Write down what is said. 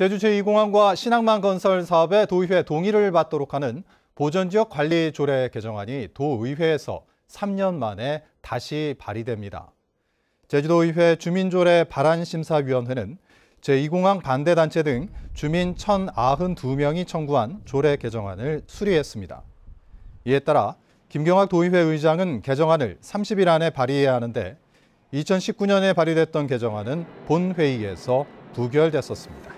제주 제2공항과 신항만 건설 사업에 도의회 동의를 받도록 하는 보전지역 관리 조례 개정안이 도의회에서 3년 만에 다시 발의됩니다. 제주도의회 주민조례 발안심사위원회는 제2공항 반대단체 등 주민 1,092명이 청구한 조례 개정안을 수리했습니다. 이에 따라 김경학 도의회 의장은 개정안을 30일 안에 발의해야 하는데 2019년에 발의됐던 개정안은 본회의에서 부결됐었습니다.